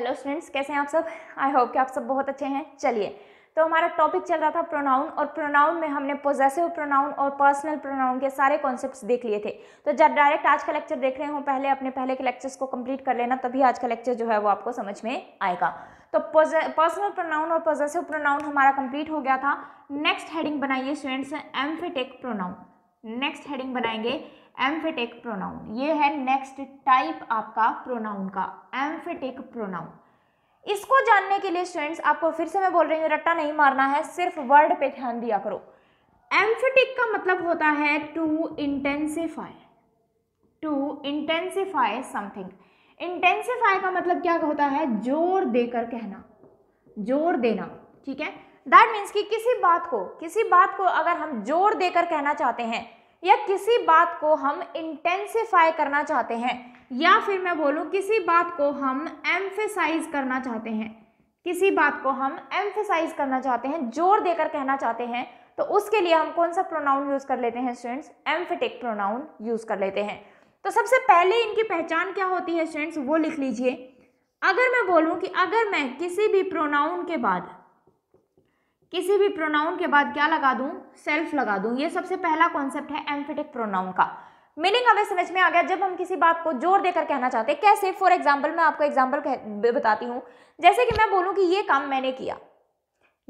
hello students कैसे हैं आप सब आई होप कि आप सब बहुत अच्छे हैं चलिए तो हमारा टॉपिक चल रहा था प्रोनाउन और प्रोनाउन में हमने पोजेसिव प्रोनाउन और पर्सनल प्रोनाउन के सारे कॉन्सेप्ट्स देख लिए थे तो जब डायरेक्ट आज का लेक्चर देख रहे हो पहले अपने पहले के लेक्चर्स को कंप्लीट कर लेना तभी आज का लेक्चर जो है वो आपको समझ में आएगा तो पर्सनल प्रोनाउन और पोजेसिव प्रोनाउन हमारा कंप्लीट हो गया था नेक्स्ट हेडिंग बनाइए students emphatic pronoun next heading बनाएंगे एम्फेटिक प्रोनाउन ये है नेक्स्ट टाइप आपका प्रोनाउन का एम्फिटिक प्रोनाउन इसको जानने के लिए स्टूडेंट्स आपको फिर से मैं बोल रही हूँ रट्टा नहीं मारना है सिर्फ वर्ड पे ध्यान दिया करो एम्फिटिक का मतलब होता है to intensify to intensify something intensify का मतलब क्या होता है जोर देकर कहना जोर देना ठीक है दैट मीन्स कि किसी बात को किसी बात को अगर हम जोर देकर कहना चाहते हैं या किसी बात को हम इंटेंसिफाई करना चाहते हैं या फिर मैं बोलूँ किसी बात को हम एम्फेसाइज करना चाहते हैं किसी बात को हम एम्फेसाइज करना चाहते हैं जोर देकर कहना चाहते हैं तो उसके लिए हम कौन सा प्रोनाउन यूज़ कर लेते हैं स्टूडेंट्स एम्फेटिक प्रोनाउन यूज़ कर लेते हैं तो सबसे पहले इनकी पहचान क्या होती है स्टूडेंट्स वो लिख लीजिए अगर मैं बोलूँ कि अगर मैं किसी भी प्रोनाउन के बाद किसी भी प्रोनाउन के बाद क्या लगा दूं सेल्फ लगा दूं ये सबसे पहला कॉन्सेप्ट है एम्फिटिक प्रोनाउन का मीनिंग हमें समझ में आ गया जब हम किसी बात को जोर देकर कहना चाहते हैं कैसे फॉर एग्जाम्पल मैं आपको एग्जाम्पल बताती हूँ जैसे कि मैं बोलूँ कि ये काम मैंने किया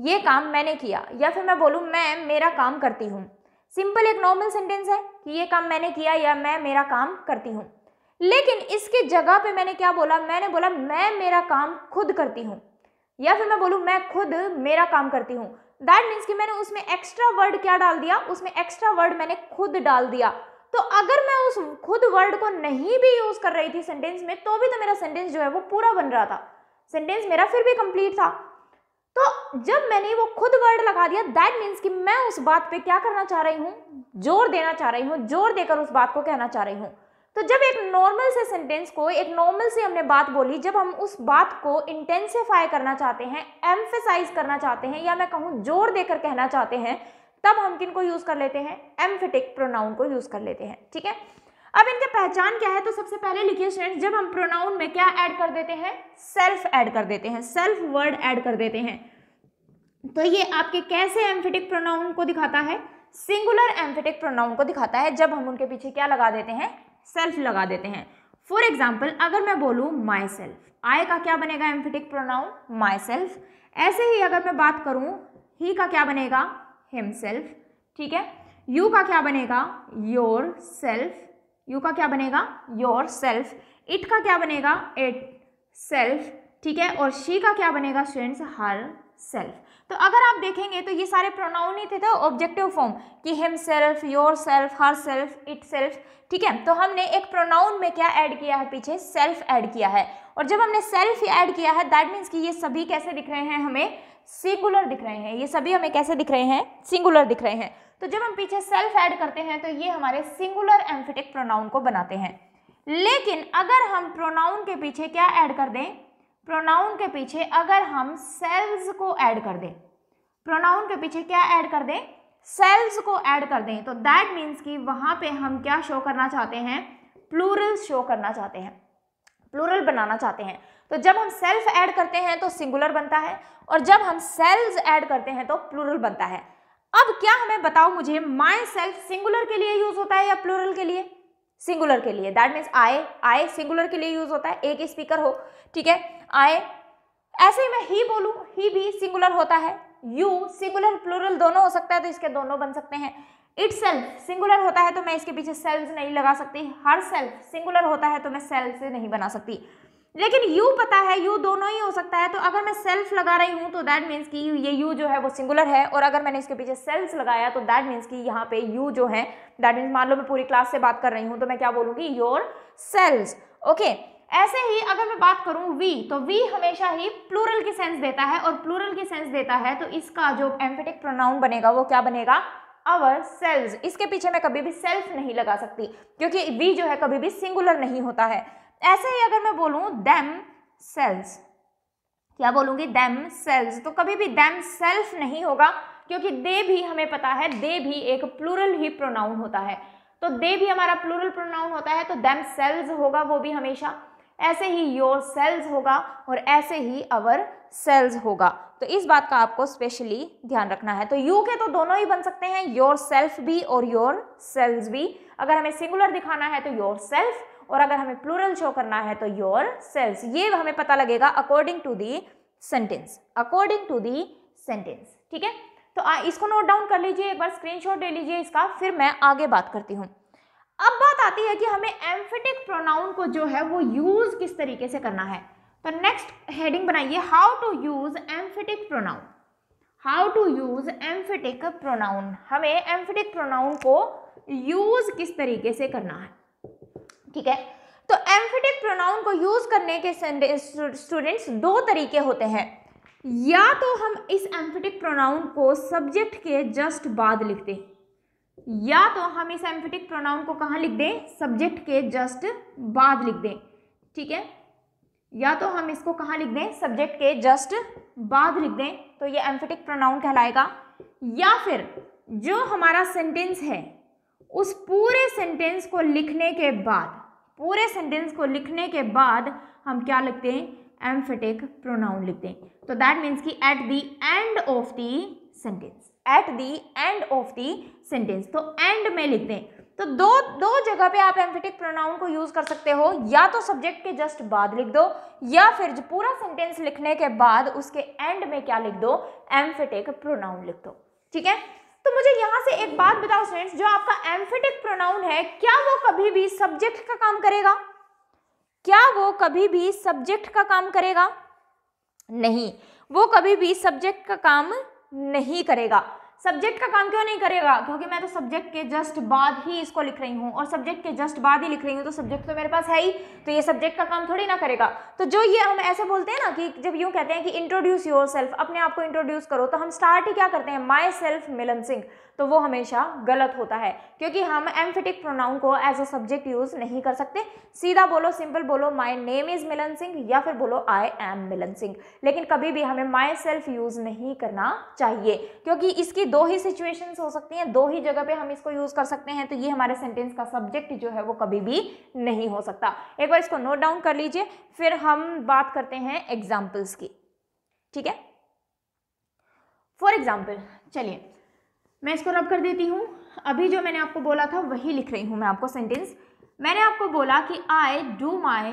ये काम मैंने किया या फिर मैं बोलूँ मैं मेरा काम करती हूँ सिंपल एक नॉर्मल सेंटेंस है कि ये काम मैंने किया या मैं मेरा काम करती हूँ लेकिन इसके जगह पे मैंने क्या बोला मैंने बोला मैं मेरा काम खुद करती हूँ या फिर मैं बोलूँ मैं खुद मेरा काम करती हूँ दैट मीन्स कि मैंने उसमें एक्स्ट्रा वर्ड क्या डाल दिया उसमें एक्स्ट्रा वर्ड मैंने खुद डाल दिया तो अगर मैं उस खुद वर्ड को नहीं भी यूज कर रही थी सेंटेंस में तो भी तो मेरा सेंटेंस जो है वो पूरा बन रहा था सेंटेंस मेरा फिर भी कंप्लीट था तो जब मैंने वो खुद वर्ड लगा दिया दैट मीन्स कि मैं उस बात पे क्या करना चाह रही हूँ जोर देना चाह रही हूँ जोर देकर उस बात को कहना चाह रही हूँ तो जब एक नॉर्मल से सेंटेंस को एक नॉर्मल से हमने बात बोली जब हम उस बात को इंटेंसिफाई करना चाहते हैं एम्फेसाइज करना चाहते हैं या मैं कहूँ जोर देकर कहना चाहते हैं तब हम किन को यूज़ कर लेते हैं एम्फिटिक प्रोनाउन को यूज़ कर लेते हैं ठीक है अब इनकी पहचान क्या है तो सबसे पहले लिखिए स्टूडेंट जब हम प्रोनाउन में क्या ऐड कर देते हैं सेल्फ ऐड कर देते हैं सेल्फ वर्ड ऐड कर देते हैं तो ये आपके कैसे एम्फिटिक प्रोनाउन को दिखाता है सिंगुलर एम्फिटिक प्रोनाउन को दिखाता है जब हम उनके पीछे क्या लगा देते हैं सेल्फ लगा देते हैं फॉर एग्जाम्पल अगर मैं बोलूँ माई सेल्फ आई का क्या बनेगा एम्फिटिक प्रोनाउन माई सेल्फ ऐसे ही अगर मैं बात करूँ ही का क्या बनेगा हिम सेल्फ ठीक है यू का क्या बनेगा योर सेल्फ यू का क्या बनेगा योर सेल्फ इट का क्या बनेगा इट सेल्फ ठीक है और शी का क्या बनेगा स्टूडेंट्स हर सेल्फ तो अगर आप देखेंगे तो ये सारे प्रोनाउन ही थे तो ऑब्जेक्टिव फॉर्म कि himself yourself herself itself ठीक है तो हमने एक प्रोनाउन में क्या ऐड किया है पीछे सेल्फ ऐड किया है और जब हमने सेल्फ ऐड किया है दैट मीन्स कि ये सभी कैसे दिख रहे हैं हमें सिंगुलर दिख रहे हैं ये सभी हमें कैसे दिख रहे हैं सिंगुलर दिख रहे हैं तो जब हम पीछे सेल्फ ऐड करते हैं तो ये हमारे सिंगुलर एम्फिटिक प्रोनाउन को बनाते हैं लेकिन अगर हम प्रोनाउन के पीछे क्या ऐड कर दें प्रोनाउन के पीछे अगर हम सेल्स को ऐड कर दें प्रोनाउन के पीछे क्या ऐड कर दें सेल्स को ऐड कर दें तो दैट मीन्स कि वहाँ पे हम क्या शो करना चाहते हैं प्लूरल शो करना चाहते हैं प्लूरल बनाना चाहते हैं तो जब हम सेल्फ ऐड करते हैं तो सिंगुलर बनता है और जब हम सेल्स ऐड करते हैं तो प्लूरल बनता है अब क्या हमें बताओ मुझे माई सेल्फ सिंगुलर के लिए यूज़ होता है या प्लूरल के लिए सिंगुलर के लिए दैट मीन्स आए आए सिंगुलर के लिए यूज़ होता है एक स्पीकर हो ठीक है आए ऐसे ही मैं ही बोलूँ ही भी सिंगुलर होता है यू सिंगुलर प्लूरल दोनों हो सकता है तो इसके दोनों बन सकते हैं इट सेल्फ सिंगुलर होता है तो मैं इसके पीछे सेल्फ नहीं लगा सकती हर सेल्फ सिंगुलर होता है तो मैं सेल्फ से नहीं बना सकती लेकिन यू पता है यू दोनों ही हो सकता है तो अगर मैं सेल्फ लगा रही हूँ तो दैट मीन्स कि ये यू जो है वो सिंगुलर है और अगर मैंने इसके पीछे सेल्फ लगाया तो दैट मीन्स कि यहाँ पे यू जो है दैट मीन्स मान लो मैं पूरी क्लास से बात कर रही हूँ तो मैं क्या बोलूँगी योर सेल्स ओके ऐसे ही अगर मैं बात करूं वी तो वी हमेशा ही प्लूरल की सेंस देता है और प्लूरल की सेंस देता है तो इसका जो एम्फेटिक प्रोनाउन बनेगा वो क्या बनेगा अवर सेल्स इसके पीछे मैं कभी भी सेल्फ नहीं लगा सकती क्योंकि वी जो है कभी भी सिंगुलर नहीं होता है ऐसे ही अगर मैं बोलूँ देम सेल्स क्या बोलूँगी दैम सेल्स तो कभी भी देम सेल्फ नहीं होगा क्योंकि दे भी हमें पता है दे भी एक प्लूरल ही प्रोनाउन होता है तो दे भी हमारा प्लूरल प्रोनाउन होता है तो देम सेल्स होगा वो भी हमेशा ऐसे ही योर सेल्स होगा और ऐसे ही अवर सेल्स होगा तो इस बात का आपको स्पेशली ध्यान रखना है तो यू के तो दोनों ही बन सकते हैं योर सेल्फ भी और योर सेल्स भी अगर हमें सिंगुलर दिखाना है तो योर सेल्फ और अगर हमें प्लूरल शो करना है तो योर सेल्स ये हमें पता लगेगा according to the sentence according to the sentence ठीक है तो आ, इसको नोट डाउन कर लीजिए एक बार स्क्रीनशॉट ले लीजिए इसका फिर मैं आगे बात करती हूँ अब बात आती है कि हमें एम्फेटिक प्रोनाउन को जो है वो यूज़ किस तरीके से करना है तो नेक्स्ट हेडिंग बनाइए how to use emphatic pronoun how to use emphatic pronoun हमें एम्फिटिक प्रोनाउन को यूज़ किस तरीके से करना है ठीक है तो एम्फेटिक प्रोनाउन को यूज़ करने के स्टूडेंट्स दो तरीके होते हैं या तो हम इस एम्फेटिक प्रोनाउन को सब्जेक्ट के जस्ट बाद लिखते हैं या तो हम इस एम्फेटिक प्रोनाउन को कहाँ लिख दें सब्जेक्ट के जस्ट बाद लिख दें ठीक है या तो हम इसको कहाँ लिख दें सब्जेक्ट के जस्ट बाद लिख दें तो ये एम्फेटिक प्रोनाउन कहलाएगा या फिर जो हमारा सेंटेंस है उस पूरे सेंटेंस को लिखने के बाद पूरे सेंटेंस को लिखने के बाद हम क्या लिखते हैं एम्फेटिक प्रोनाउन लिखते हैं तो दैट मीन्स कि at the end of the sentence at the end of the sentence तो एंड में लिख दें तो दो दो जगह पे आप एम्फेटिक प्रोनाउन को यूज कर सकते हो या तो सब्जेक्ट के जस्ट बाद लिख दो या फिर जो पूरा सेंटेंस लिखने के बाद उसके एंड में क्या लिख दो एम्फेटिक प्रोनाउन लिख दो ठीक है तो मुझे यहाँ से एक बात बताओ स्टूडेंट्स जो आपका एम्फेटिक प्रोनाउन है क्या वो कभी भी सब्जेक्ट का काम करेगा क्या वो कभी भी सब्जेक्ट का काम करेगा नहीं वो कभी भी सब्जेक्ट का काम नहीं करेगा सब्जेक्ट का काम क्यों नहीं करेगा क्योंकि मैं तो सब्जेक्ट के जस्ट बाद ही इसको लिख रही हूँ और सब्जेक्ट के जस्ट बाद ही लिख रही हूँ तो सब्जेक्ट तो मेरे पास है ही तो ये सब्जेक्ट का काम थोड़ी ना करेगा तो जो ये हम ऐसे बोलते हैं ना कि जब यूँ कहते हैं कि इंट्रोड्यूस योर सेल्फ अपने आप को इंट्रोड्यूस करो तो हम स्टार्ट ही क्या करते हैं माई सेल्फ मिलन सिंह तो वो हमेशा गलत होता है क्योंकि हम एम्फिटिक प्रोनाउन को एज अ सब्जेक्ट यूज़ नहीं कर सकते सीधा बोलो सिंपल बोलो my name is Milan Singh या फिर बोलो आई एम मिलन सिंह लेकिन कभी भी हमें माई सेल्फ यूज़ नहीं करना चाहिए क्योंकि इसकी दो ही सिचुएशंस हो सकती हैं दो ही जगह पे हम इसको यूज कर सकते हैं तो ये हमारे सेंटेंस का सब्जेक्ट जो है वो कभी भी नहीं हो सकता एक बार इसको नोट डाउन कर लीजिए फिर हम बात करते हैं एग्जाम्पल्स की ठीक है फॉर एग्जाम्पल चलिए मैं इसको रब कर देती हूँ अभी जो मैंने आपको बोला था वही लिख रही हूँ मैं आपको सेंटेंस मैंने आपको बोला कि आई डू माई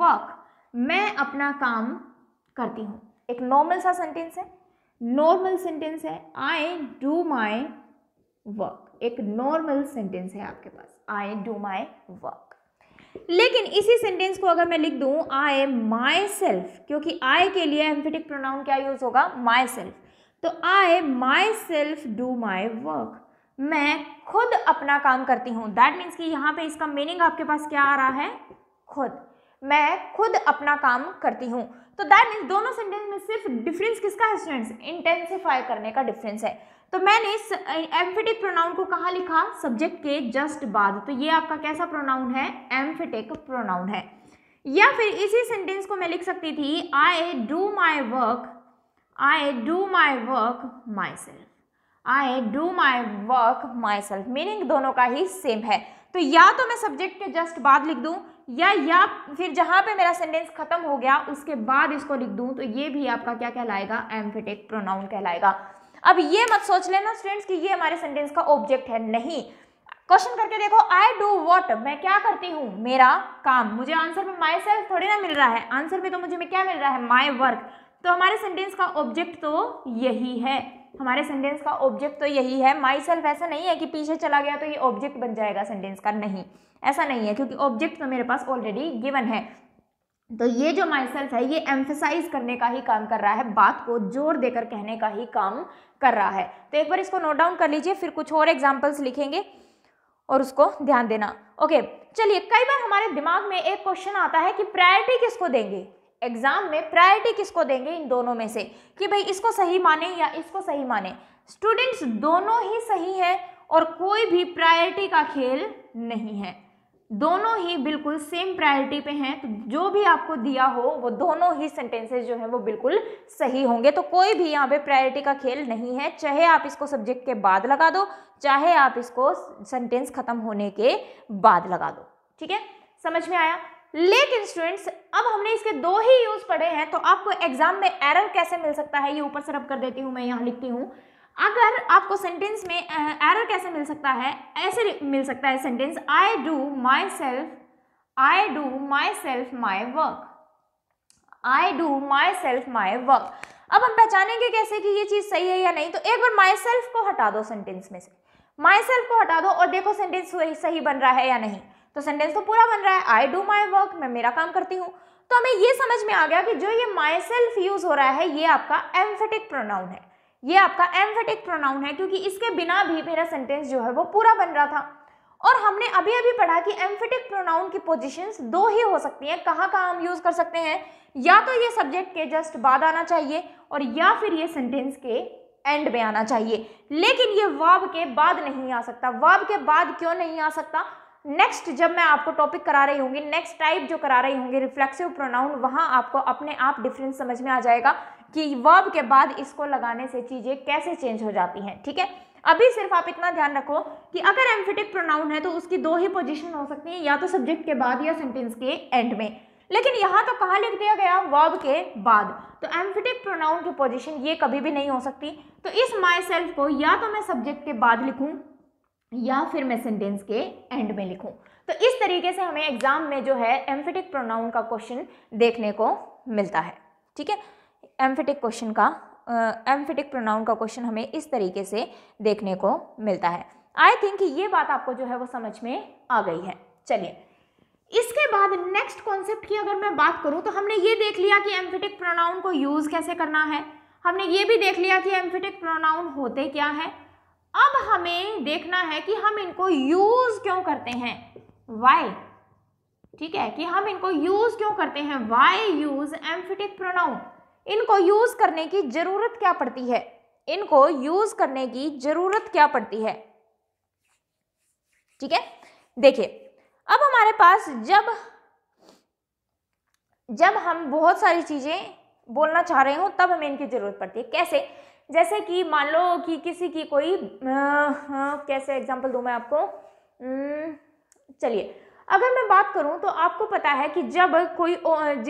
वर्क मैं अपना काम करती हूँ एक नॉर्मल सा सेंटेंस है नॉर्मल सेंटेंस है आई डू माई वर्क एक नॉर्मल सेंटेंस है आपके पास आई डू माई वर्क लेकिन इसी सेंटेंस को अगर मैं लिख दूं आई माई सेल्फ क्योंकि आई के लिए एम्फेटिक प्रोनाउन क्या यूज होगा माई सेल्फ तो I myself do my work मैं खुद अपना काम करती हूँ दैट मीन्स कि यहां पे इसका मीनिंग आपके पास क्या आ रहा है खुद मैं खुद अपना काम करती हूँ तो दैट मीन्स दोनों सेंटेंस में सिर्फ डिफरेंस किसका है स्टूडेंट्स इंटेंसीफाई करने का डिफरेंस है तो मैंने इस एम्फिटिक प्रोनाउन को कहा लिखा सब्जेक्ट के जस्ट बाद तो ये आपका कैसा प्रोनाउन है एम्फेटिक प्रोनाउन है या फिर इसी सेंटेंस को मैं लिख सकती थी I do my work I do my work myself I do my work myself meaning दोनों का ही सेम है तो या तो मैं सब्जेक्ट के जस्ट बाद लिख दूँ या या फिर जहां पे मेरा सेंटेंस खत्म हो गया उसके बाद इसको लिख दूं तो ये भी आपका क्या कहलाएगा एम्फेटिक प्रोनाउन कहलाएगा अब ये मत सोच लेना स्टूडेंट्स कि ये हमारे सेंटेंस का ऑब्जेक्ट है नहीं क्वेश्चन करके देखो आई डू वॉट मैं क्या करती हूँ मेरा काम मुझे आंसर में माई सेल्फ थोड़ी ना मिल रहा है आंसर में तो मुझे में क्या मिल रहा है माई वर्क तो हमारे सेंटेंस का ऑब्जेक्ट तो यही है हमारे सेंटेंस का ऑब्जेक्ट तो यही है माई सेल्फ ऐसा नहीं है कि पीछे चला गया तो ये ऑब्जेक्ट बन जाएगा सेंटेंस का नहीं ऐसा नहीं है क्योंकि ऑब्जेक्ट तो मेरे पास ऑलरेडी गिवन है तो ये जो माई सेल्फ है ये एम्फेसाइज करने का ही काम कर रहा है बात को जोर देकर कहने का ही काम कर रहा है तो एक बार इसको नोट डाउन कर लीजिए फिर कुछ और एग्जाम्पल्स लिखेंगे और उसको ध्यान देना ओके चलिए कई बार हमारे दिमाग में एक क्वेश्चन आता है कि प्रायोरिटी किसको देंगे एग्जाम में प्रायोरिटी किसको देंगे इन दोनों में से कि भाई इसको सही माने या इसको सही माने स्टूडेंट्स दोनों ही सही है और कोई भी प्रायोरिटी का खेल नहीं है दोनों ही बिल्कुल सेम प्रायोरिटी पे हैं तो जो भी आपको दिया हो वो दोनों ही सेंटेंसेस जो है वो बिल्कुल सही होंगे तो कोई भी यहाँ पे प्रायोरिटी का खेल नहीं है चाहे आप इसको सब्जेक्ट के बाद लगा दो चाहे आप इसको सेंटेंस खत्म होने के बाद लगा दो ठीक है समझ में आया लेकिन स्टूडेंट्स अब हमने इसके दो ही यूज पढ़े हैं तो आपको एग्जाम में एरर कैसे मिल सकता है ये ऊपर से रब कर देती हूँ मैं यहाँ लिखती हूँ अगर आपको सेंटेंस में एरर कैसे मिल सकता है ऐसे मिल सकता है sentence I do myself I do myself my work I do myself my work अब हम पहचानेंगे कैसे कि ये चीज़ सही है या नहीं तो एक बार माई सेल्फ को हटा दो सेंटेंस में से माई सेल्फ को हटा दो और देखो सेंटेंस सही बन रहा है या नहीं तो सेंटेंस तो पूरा बन रहा है आई डू माई वर्क मैं मेरा काम करती हूँ तो हमें ये समझ में आ गया कि जो ये माई सेल्फ यूज़ हो रहा है ये आपका एम्फेटिक प्रोनाउन है ये आपका एम्फेटिक प्रोनाउन है क्योंकि इसके बिना भी मेरा सेंटेंस जो है वो पूरा बन रहा था और हमने अभी अभी पढ़ा कि एम्फेटिक प्रोनाउन की पोजीशंस दो ही हो सकती हैं कहाँ कहाँ हम यूज़ कर सकते हैं या तो ये सब्जेक्ट के जस्ट बाद आना चाहिए और या फिर ये सेंटेंस के एंड में आना चाहिए लेकिन ये वाब के बाद नहीं आ सकता वाब के बाद क्यों नहीं आ सकता नेक्स्ट जब मैं आपको टॉपिक करा रही होंगी नेक्स्ट टाइप जो करा रही होंगी रिफ्लेक्सिव प्रोनाउन वहाँ आपको अपने आप डिफरेंस समझ में आ जाएगा कि वर्ब के बाद इसको लगाने से चीज़ें कैसे चेंज हो जाती हैं ठीक है अभी सिर्फ आप इतना ध्यान रखो कि अगर एम्फिटिक प्रोनाउन है तो उसकी दो ही पोजिशन हो सकती है या तो सब्जेक्ट के बाद या सेंटेंस के एंड में लेकिन यहाँ तो कहाँ लिख दिया गया वर्ब के बाद तो एम्फिटिक प्रोनाउन की पोजिशन ये कभी भी नहीं हो सकती तो इस माई सेल्फ को या तो मैं सब्जेक्ट के बाद लिखूँ या फिर मैं सेंटेंस के एंड में लिखूं तो इस तरीके से हमें एग्जाम में जो है एम्फिटिक प्रोनाउन का क्वेश्चन देखने को मिलता है ठीक है एम्फिटिक क्वेश्चन का एम्फिटिक uh, प्रोनाउन का क्वेश्चन हमें इस तरीके से देखने को मिलता है आई थिंक ये बात आपको जो है वो समझ में आ गई है चलिए इसके बाद नेक्स्ट कॉन्सेप्ट की अगर मैं बात करूं तो हमने ये देख लिया कि एम्फिटिक प्रोनाउन को यूज़ कैसे करना है हमने ये भी देख लिया कि एम्फिटिक प्रोनाउन होते क्या है अब हमें देखना है कि हम इनको यूज क्यों करते हैं वाई ठीक है कि हम इनको यूज क्यों करते हैं वाई यूज एम्फिटिक प्रोनाउन इनको यूज करने की जरूरत क्या पड़ती है इनको यूज करने की जरूरत क्या पड़ती है ठीक है देखिए अब हमारे पास जब जब हम बहुत सारी चीजें बोलना चाह रहे हो तब हमें इनकी जरूरत पड़ती है कैसे जैसे कि मान लो कि किसी की कोई आ, आ, कैसे एग्जांपल दूँ मैं आपको चलिए अगर मैं बात करूँ तो आपको पता है कि जब कोई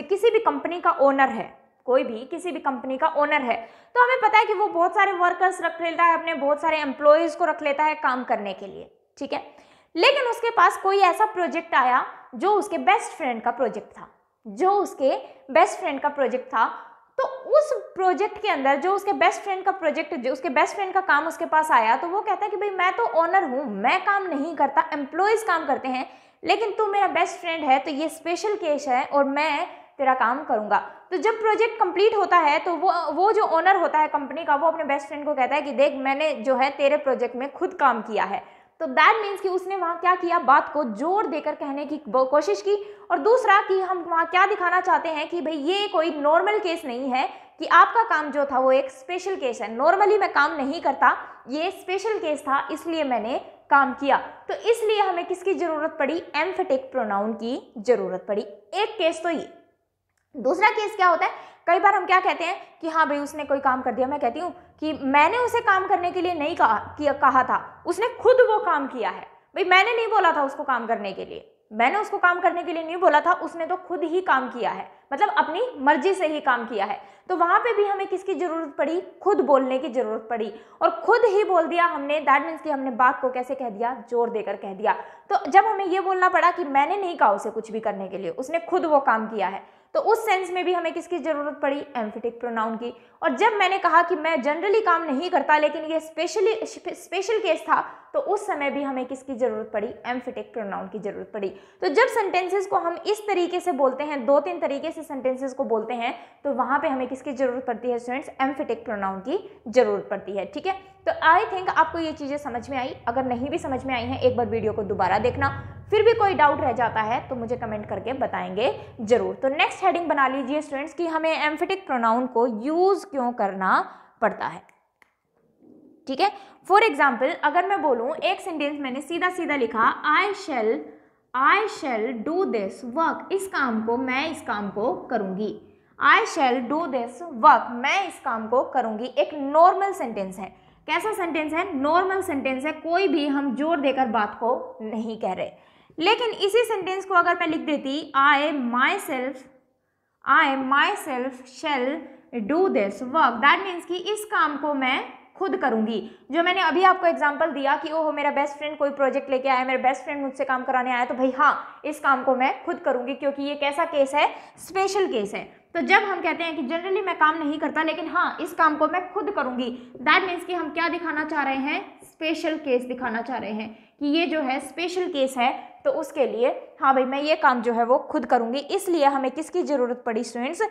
किसी भी कंपनी का ओनर है कोई भी किसी भी कंपनी का ओनर है तो हमें पता है कि वो बहुत सारे वर्कर्स रख लेता है अपने बहुत सारे एम्प्लॉयज़ को रख लेता है काम करने के लिए ठीक है लेकिन उसके पास कोई ऐसा प्रोजेक्ट आया जो उसके बेस्ट फ्रेंड का प्रोजेक्ट था जो उसके बेस्ट फ्रेंड का प्रोजेक्ट था तो उस प्रोजेक्ट के अंदर जो उसके बेस्ट फ्रेंड का प्रोजेक्ट जो उसके बेस्ट फ्रेंड का काम उसके पास आया तो वो कहता है कि भाई मैं तो ऑनर हूँ मैं काम नहीं करता एम्प्लॉयज़ काम करते हैं लेकिन तू मेरा बेस्ट फ्रेंड है तो ये स्पेशल केस है और मैं तेरा काम करूँगा तो जब प्रोजेक्ट कंप्लीट होता है तो वो वो जो ऑनर होता है कंपनी का वो अपने बेस्ट फ्रेंड को कहता है कि देख मैंने जो है तेरे प्रोजेक्ट में खुद काम किया है तो दैट मीन्स कि उसने वहाँ क्या किया बात को जोर देकर कहने की कोशिश की और दूसरा कि हम वहाँ क्या दिखाना चाहते हैं कि भाई ये कोई नॉर्मल केस नहीं है कि आपका काम जो था वो एक स्पेशल केस है नॉर्मली मैं काम नहीं करता ये स्पेशल केस था इसलिए मैंने काम किया तो इसलिए हमें किसकी ज़रूरत पड़ी एम्फेटिक प्रोनाउन की ज़रूरत पड़ी एक केस तो ये दूसरा केस क्या होता है कई बार हम क्या कहते हैं कि हाँ भाई उसने कोई काम कर दिया मैं कहती हूँ कि मैंने उसे काम करने के लिए नहीं कहा किया कहा था उसने खुद वो काम किया है भाई मैंने नहीं बोला था उसको काम करने के लिए मैंने उसको काम करने के लिए नहीं बोला था उसने तो खुद ही काम किया है मतलब अपनी मर्जी से ही काम किया है तो वहां पे भी हमें किसकी ज़रूरत पड़ी खुद बोलने की ज़रूरत पड़ी और खुद ही बोल दिया हमने दैट मीन्स कि हमने बात को कैसे कह दिया जोर देकर कह दिया तो जब हमें ये बोलना पड़ा कि मैंने नहीं कहा उसे कुछ भी करने के लिए उसने खुद वो काम किया है तो उस सेंस में भी हमें किसकी ज़रूरत पड़ी एम्फिटिक प्रोनाउन की और जब मैंने कहा कि मैं जनरली काम नहीं करता लेकिन ये स्पेशली स्पेशल केस था तो उस समय भी हमें किसकी ज़रूरत पड़ी एम्फिटिक प्रोनाउन की ज़रूरत पड़ी तो जब सेंटेंसेस को हम इस तरीके से बोलते हैं दो तीन तरीके से सेंटेंसेज को बोलते हैं तो वहाँ पर हमें किसकी ज़रूरत पड़ती है स्टूडेंट्स एम्फिटिक प्रोनाउन की ज़रूरत पड़ती है ठीक है तो आई थिंक आपको ये चीज़ें समझ में आई अगर नहीं भी समझ में आई हैं एक बार वीडियो को दोबारा देखना फिर भी कोई डाउट रह जाता है तो मुझे कमेंट करके बताएंगे जरूर तो नेक्स्ट हेडिंग बना लीजिए स्टूडेंट्स कि हमें एम्फेटिक प्रोनाउन को यूज़ क्यों करना पड़ता है ठीक है फॉर एग्जाम्पल अगर मैं बोलूँ एक सेंटेंस मैंने सीधा सीधा लिखा I shall I shall do this work इस काम को मैं इस काम को करूँगी I shall do this work मैं इस काम को करूँगी एक नॉर्मल सेंटेंस है कैसा सेंटेंस है नॉर्मल सेंटेंस है कोई भी हम जोर देकर बात को नहीं कह रहे लेकिन इसी सेंटेंस को अगर मैं लिख देती I myself I myself shall do this work that means कि इस काम को मैं खुद करूंगी जो मैंने अभी आपको एग्जांपल दिया कि ओहो मेरा बेस्ट फ्रेंड कोई प्रोजेक्ट लेके आया मेरा बेस्ट फ्रेंड मुझसे काम कराने आया तो भाई हाँ इस काम को मैं खुद करूंगी क्योंकि ये कैसा केस है स्पेशल केस है तो जब हम कहते हैं कि जनरली मैं काम नहीं करता लेकिन हाँ इस काम को मैं खुद करूंगी दैट मीन्स कि हम क्या दिखाना चाह रहे हैं स्पेशल केस दिखाना चाह रहे हैं कि ये जो है स्पेशल केस है तो उसके लिए हाँ भाई मैं ये काम जो है वो खुद करूंगी इसलिए हमें किसकी ज़रूरत पड़ी स्टूडेंट्स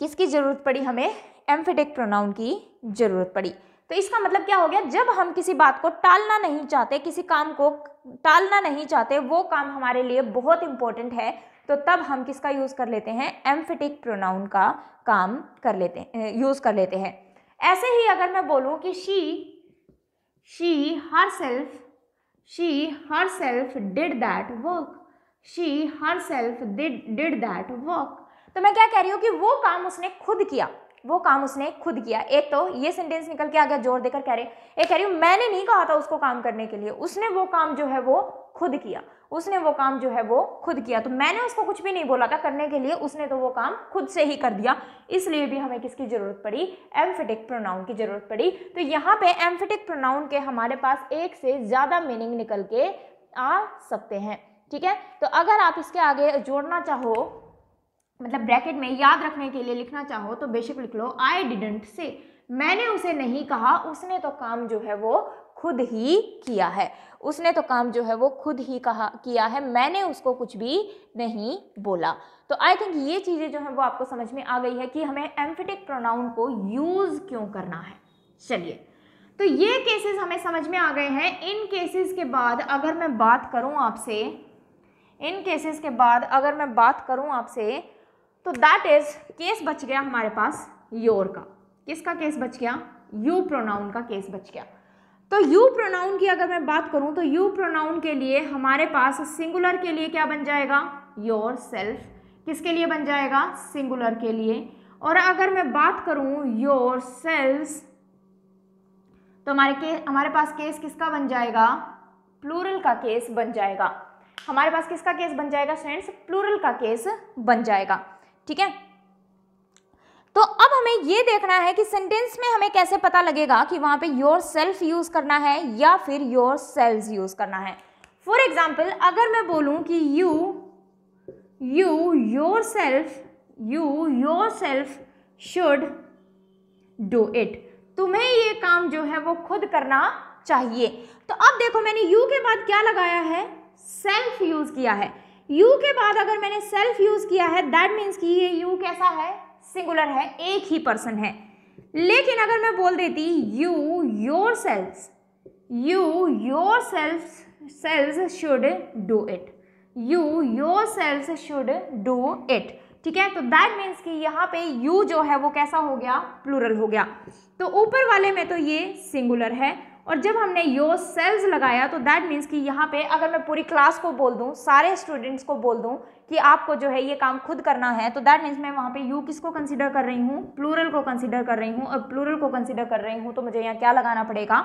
किसकी ज़रूरत पड़ी हमें एम्फेटिक प्रोनाउन की ज़रूरत पड़ी तो इसका मतलब क्या हो गया जब हम किसी बात को टालना नहीं चाहते किसी काम को टालना नहीं चाहते वो काम हमारे लिए बहुत इंपॉर्टेंट है तो तब हम किसका यूज़ कर लेते हैं एम्फिटिक प्रोनाउन का काम कर लेते हैं यूज़ कर लेते हैं ऐसे ही अगर मैं बोलूँ कि she she herself she herself did that work she herself did that work तो मैं क्या कह रही हूँ कि वो काम उसने खुद किया वो काम उसने खुद किया एक तो ये सेंटेंस निकल के आ गया जोर देकर कह रहे एक कह रही हूँ मैंने नहीं कहा था उसको काम करने के लिए उसने वो काम जो है वो खुद किया उसने वो काम जो है वो खुद किया तो मैंने उसको कुछ भी नहीं बोला था करने के लिए उसने तो वो काम खुद से ही कर दिया इसलिए भी हमें किसकी ज़रूरत पड़ी एम्फिटिक प्रोनाउन की ज़रूरत पड़ी तो यहाँ पे एम्फिटिक प्रोनाउन के हमारे पास एक से ज़्यादा मीनिंग निकल के आ सकते हैं ठीक है तो अगर आप इसके आगे जोड़ना चाहो मतलब ब्रैकेट में याद रखने के लिए लिखना चाहो तो बेशक लिख लो आई डिडेंट से मैंने उसे नहीं कहा उसने तो काम जो है वो खुद ही किया है उसने तो काम जो है वो खुद ही कहा किया है मैंने उसको कुछ भी नहीं बोला तो आई थिंक ये चीज़ें जो हैं वो आपको समझ में आ गई है कि हमें एम्फिटिक प्रोनाउन को यूज़ क्यों करना है चलिए तो ये केसेस हमें समझ में आ गए हैं इन केसेस के बाद अगर मैं बात करूं आपसे इन केसेस के बाद अगर मैं बात करूं आपसे तो दैट इज केस बच गया हमारे पास योर का किसका केस बच गया यू प्रोनाउन का केस बच गया तो यू प्रोनाउन की अगर मैं बात करूं तो यू प्रोनाउन के लिए हमारे पास सिंगुलर के लिए क्या बन जाएगा योर सेल्फ किसके लिए बन जाएगा सिंगुलर के लिए और अगर मैं बात करूं योर सेल्फ तो हमारे के हमारे पास केस किसका बन जाएगा प्लूरल का केस बन जाएगा हमारे पास किसका केस बन जाएगा फ्रेंड्स प्लूरल का केस बन जाएगा ठीक है तो अब हमें यह देखना है कि सेंटेंस में हमें कैसे पता लगेगा कि वहां पे योर सेल्फ यूज करना है या फिर योर सेल्स यूज करना है फॉर एग्जाम्पल अगर मैं बोलूं कि you you yourself you yourself should do it तुम्हें ये काम जो है वो खुद करना चाहिए तो अब देखो मैंने यू के बाद क्या लगाया है सेल्फ यूज किया है यू के बाद अगर मैंने सेल्फ यूज किया है दैट मीन्स कि ये यू कैसा है सिंगुलर है एक ही पर्सन है लेकिन अगर मैं बोल देती you yourself you yourself self should do it you yourself should do it ठीक है तो दैट मीन्स कि यहाँ पे यू जो है वो कैसा हो गया प्लूरल हो गया तो ऊपर वाले में तो ये सिंगुलर है और जब हमने यो सेल्स लगाया तो दैट मीन्स कि यहाँ पे अगर मैं पूरी क्लास को बोल दूँ सारे स्टूडेंट्स को बोल दूँ कि आपको जो है ये काम खुद करना है तो दैट मीन्स मैं वहाँ पे यू किसको कंसिडर कर रही हूँ प्लूरल को कंसिडर कर रही हूँ और प्लूरल को कंसिडर कर रही हूँ तो मुझे यहाँ क्या लगाना पड़ेगा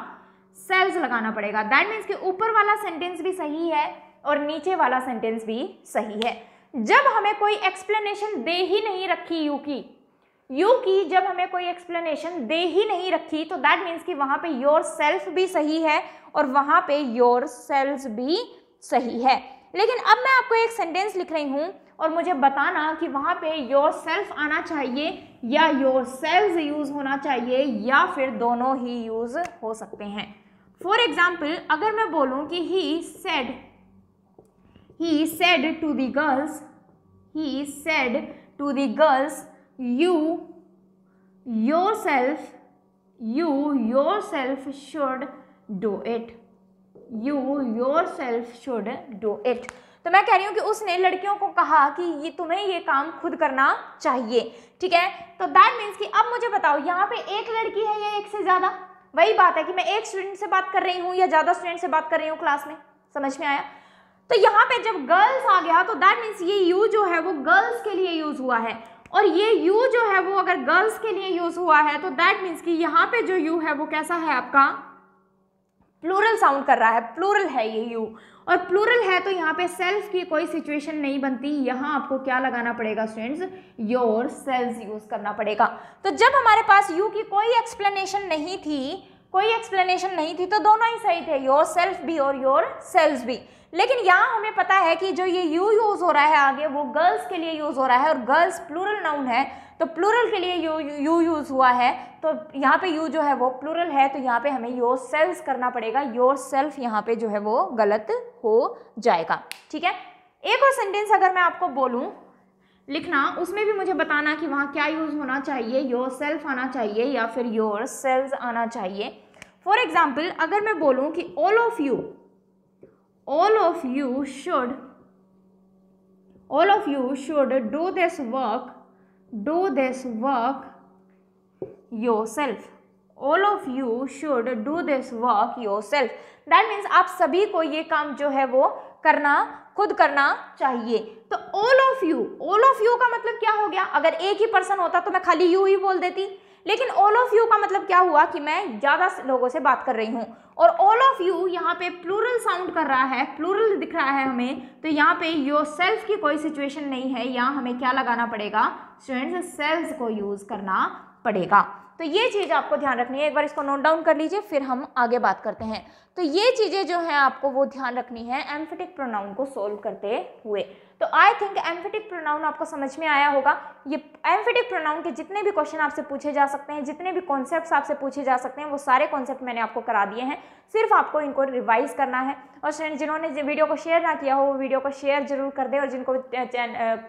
सेल्स लगाना पड़ेगा दैट मीन्स कि ऊपर वाला सेंटेंस भी सही है और नीचे वाला सेंटेंस भी सही है जब हमें कोई एक्सप्लेनेशन दे ही नहीं रखी यू की यू की जब हमें कोई एक्सप्लेनेशन दे ही नहीं रखी तो दैट मीन्स कि वहां पे योर सेल्फ भी सही है और वहां पे योर सेल्स भी सही है लेकिन अब मैं आपको एक सेंटेंस लिख रही हूँ और मुझे बताना कि वहां पे योर सेल्फ आना चाहिए या योर सेल्स यूज़ होना चाहिए या फिर दोनों ही यूज़ हो सकते हैं फॉर एग्ज़ाम्पल अगर मैं बोलूँ कि he said he said to the girls he said to the girls you yourself you yourself should do it you yourself should do it तो मैं कह रही हूं कि उसने लड़कियों को कहा कि ये तुम्हें ये काम खुद करना चाहिए ठीक है तो दैट मीन्स कि अब मुझे बताओ यहाँ पे एक लड़की है या एक से ज़्यादा वही बात है कि मैं एक स्टूडेंट से बात कर रही हूँ या ज़्यादा स्टूडेंट से बात कर रही हूँ क्लास में समझ में आया तो यहाँ पे जब गर्ल्स आ गया तो दैट मीन्स ये यू जो है वो गर्ल्स के लिए यूज़ हुआ है और ये यू जो है वो अगर गर्ल्स के लिए यूज़ हुआ है तो दैट मीन्स कि यहाँ पे जो यू है वो कैसा है आपका प्लूरल साउंड कर रहा है प्लूरल है ये यू और प्लूरल है तो यहाँ पे सेल्फ की कोई सिचुएशन नहीं बनती यहाँ आपको क्या लगाना पड़ेगा स्टूडेंट्स योर सेल्स यूज़ करना पड़ेगा तो जब हमारे पास यू की कोई एक्सप्लेनेशन नहीं थी कोई एक्सप्लेनेशन नहीं थी तो दोनों ही सही थे योर सेल्फ भी और योर सेल्स भी लेकिन यहाँ हमें पता है कि जो ये यू यूज़ हो रहा है आगे वो गर्ल्स के लिए यूज़ हो रहा है और गर्ल्स प्लूरल नाउन है तो प्लूरल के लिए यू यू यूज़ हुआ है तो यहाँ पे यू जो है वो प्लूरल है तो यहाँ पे हमें योर सेल्फ करना पड़ेगा योर सेल्फ यहाँ पे जो है वो गलत हो जाएगा ठीक है एक और सेंटेंस अगर मैं आपको बोलूँ लिखना उसमें भी मुझे बताना कि वहाँ क्या यूज़ होना चाहिए योर सेल्फ आना चाहिए या फिर योर सेल्स आना चाहिए फॉर एग्ज़ाम्पल अगर मैं बोलूँ कि all of you all of you should all of you should do this work do this work yourself all of you should do this work yourself that means aap sabhi ko ye kaam jo hai wo karna खुद करना चाहिए तो all of you all of you का मतलब क्या हो गया अगर एक ही पर्सन होता तो मैं खाली यू ही बोल देती लेकिन ऑल ऑफ यू का मतलब क्या हुआ कि मैं ज़्यादा लोगों से बात कर रही हूँ और ऑल ऑफ यू यहाँ पे प्लूरल साउंड कर रहा है प्लूरल दिख रहा है हमें तो यहाँ पे योर की कोई सिचुएशन नहीं है यहाँ हमें क्या लगाना पड़ेगा स्टूडेंट्स सेल्स को यूज़ करना पड़ेगा तो ये चीज़ आपको ध्यान रखनी है एक बार इसको नोट डाउन कर लीजिए फिर हम आगे बात करते हैं तो ये चीज़ें जो हैं आपको वो ध्यान रखनी है एम्फेटिक प्रोनाउन को सोल्व करते हुए तो आई थिंक एम्फेटिक प्रोनाउन आपको समझ में आया होगा ये एम्फेटिक प्रोनाउन के जितने भी क्वेश्चन आपसे पूछे जा सकते हैं जितने भी कॉन्सेप्ट आपसे पूछे जा सकते हैं वो सारे कॉन्सेप्ट मैंने आपको करा दिए हैं सिर्फ आपको इनको रिवाइज करना है और स्टूडेंट जिन्होंने वीडियो को शेयर ना किया हो वो वीडियो को शेयर जरूर कर दें और जिनको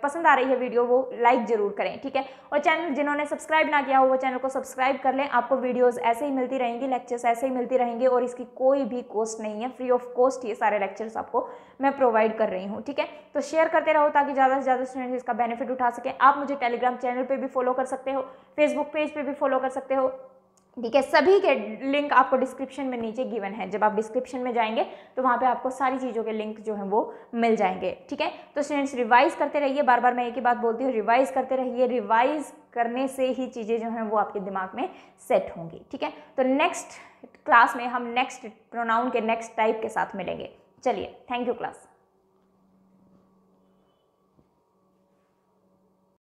पसंद आ रही है वीडियो वो लाइक जरूर करें ठीक है और चैनल जिन्होंने सब्सक्राइब ना किया हो वो चैनल को सब्सक्राइब कर लें आपको वीडियोज़ ऐसे ही मिलती रहेंगी लेक्चर्स ऐसे ही मिलती रहेंगे और इसकी कोई भी कॉस्ट नहीं है फ्री ऑफ कॉस्ट ये सारे लेक्चर्स आपको मैं प्रोवाइड कर रही हूँ ठीक है तो शेयर करते रहो ताकि ज़्यादा से ज़्यादा स्टूडेंट्स इसका बेनिफिट उठा सकें आप मुझे टेलीग्राम चैनल पर भी फॉलो कर सकते हो फेसबुक पेज पर भी फॉलो कर सकते हो ठीक है सभी के लिंक आपको डिस्क्रिप्शन में नीचे गिवन है जब आप डिस्क्रिप्शन में जाएंगे तो वहाँ पे आपको सारी चीज़ों के लिंक जो हैं वो मिल जाएंगे ठीक है तो स्टूडेंट्स रिवाइज करते रहिए बार बार मैं एक ही बात बोलती हूँ रिवाइज करते रहिए रिवाइज करने से ही चीज़ें जो हैं वो आपके दिमाग में सेट होंगी ठीक है तो नेक्स्ट क्लास में हम नेक्स्ट प्रोनाउन के नेक्स्ट टाइप के साथ मिलेंगे चलिए थैंक यू क्लास